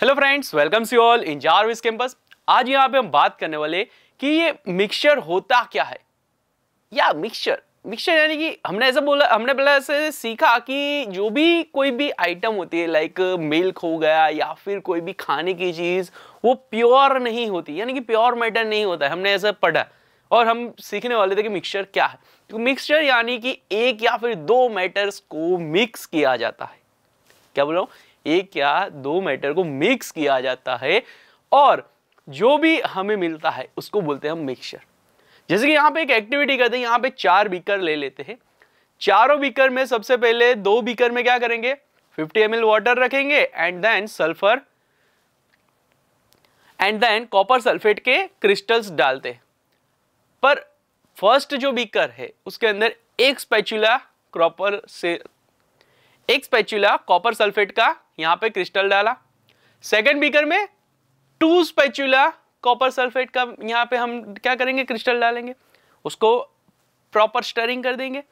Hello friends welcome see all in Jarvis campus आज यहाँ पे हम बात करने वाले कि ये मिक्सचर होता क्या है या मिक्सचर मिक्सचर यानी कि हमने ऐसा बोला हमने पहले ऐसे सीखा कि जो भी कोई भी आइटम होती है लाइक मिल्क हो गया या फिर कोई भी खाने की चीज़ वो प्योर नहीं होती यानी कि प्योर मैटर नहीं होता हमने ऐसा पढ़ा और हम सीखने वाले थे कि मिक्सचर क्या है तो मिक्सचर यानी कि एक या फिर दो मैटर्स को मिक्स किया जाता है क्या बोला एक या दो मैटर को मिक्स किया जाता है और जो भी हमें मिलता है उसको बोलते हैं हम मिक्सचर जैसे कि यहाँ पे एक एक्टिविटी करते हैं यहाँ पे चार बीकर ले लेते हैं चारों बीकर में सबसे पहले दो बीकर में क्या करेंगे 50 ml वाटर रखेंगे and then sulphur and then copper sulphate के क्रिस्टल्स डालते हैं पर फर्स्ट जो बीकर है उसके अंदर एक स्पैचुला क्रॉपर से एक स्पैचुला कॉपर सल्फेट का यहां पे क्रिस्टल डाला सेकंड बीकर में टू स्पैचुला कॉपर सल्फेट का यहां पे हम क्या करेंगे क्रिस्टल डालेंगे उसको प्रॉपर स्टरिंग कर देंगे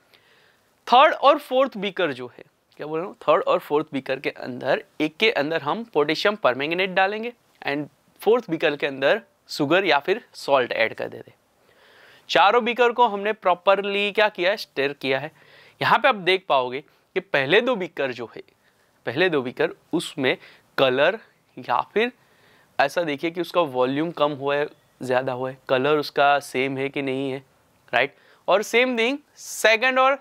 थर्ड और फोर्थ बीकर जो है क्या बोल रहा हूँ थर्ड और फोर्थ बीकर के अंदर एक के अंदर हम पोटेशियम परमेंगनेट डालेंगे एंड फोर्थ बीकर के अंदर सुगर या फिर सॉल्ट ऐड कर दे देते चारों बीकर को हमने प्रॉपरली क्या किया है स्टेर किया है यहाँ पे आप देख पाओगे कि पहले दो बीकर जो है पहले दो बीकर उसमें कलर या फिर ऐसा देखिए कि उसका वॉल्यूम कम हुआ है ज़्यादा हुआ है कलर उसका सेम है कि नहीं है राइट और सेम थिंग सेकंड और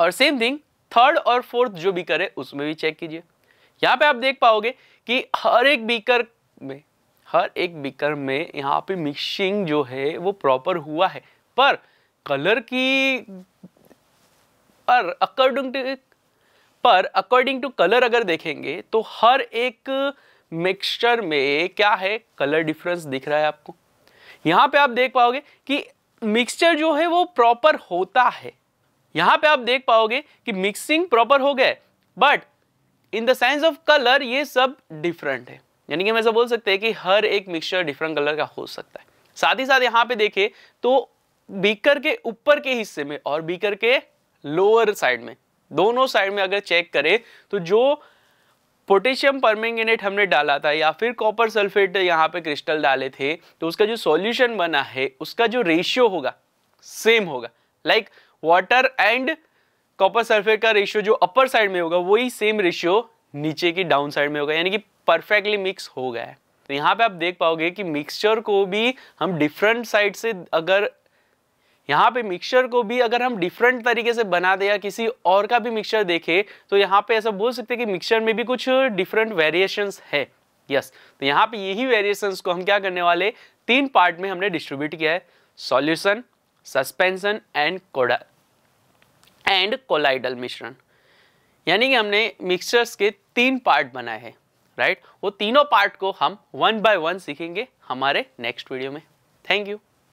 और सेम थिंग थर्ड और फोर्थ जो बीकर है उसमें भी चेक कीजिए यहाँ पे आप देख पाओगे कि हर एक बीकर में हर एक बीकर में यहाँ पे मिक्सिंग जो है वो प्रॉपर हुआ है पर कलर की पर अकॉर्डिंग टू पर अकॉर्डिंग टू कलर अगर देखेंगे तो हर एक मिक्सचर में क्या है कलर डिफरेंस दिख रहा है आपको यहां पे आप देख पाओगे कि मिक्सचर जो है वो प्रॉपर होता है यहां पे आप देख पाओगे कि मिक्सिंग प्रॉपर हो गया but in the science of colour ये सब डिफरेंट है यानी कि हम ऐसा बोल सकते हैं कि हर एक मिक्सचर डिफरेंट कलर का हो सकता है साथ ही साथ यहां पे देखे तो बीकर के ऊपर के हिस्से में और बीकर के लोअर साइड में दोनों साइड में अगर चेक करें तो जो पोटेशियम परमेंगेनेट हमने डाला था या फिर कॉपर सल्फेट यहाँ पे क्रिस्टल डाले थे तो उसका जो सॉल्यूशन बना है उसका जो रेशियो होगा सेम होगा like water and copper sulphate का रेशियो जो अपर साइड में होगा वही सेम रेशियो नीचे की डाउन साइड में होगा यानी कि परफेक्टली मिक्स हो गया है तो यहाँ पे आप देख पाओगे कि मिक्सचर को भी हम डिफरेंट साइड से अगर यहाँ पे मिक्सचर को भी अगर हम डिफरेंट तरीके से बना दे या किसी और का भी मिक्सचर देखे तो यहाँ पे ऐसा बोल सकते हैं कि मिक्सचर में भी कुछ डिफरेंट वेरिएशंस है यस yes. तो यहाँ पे यही वेरिएशंस को हम क्या करने वाले तीन पार्ट में हमने डिस्ट्रीब्यूट किया है सॉल्यूशन सस्पेंशन एंड कोडा एंड कोलाइडल मिश्रण यानी कि हमने मिक्सचर्स के तीन पार्ट बनाए हैं राइट वो तीनों पार्ट को हम वन बाय वन सीखेंगे हमारे नेक्स्ट वीडियो में थैंक यू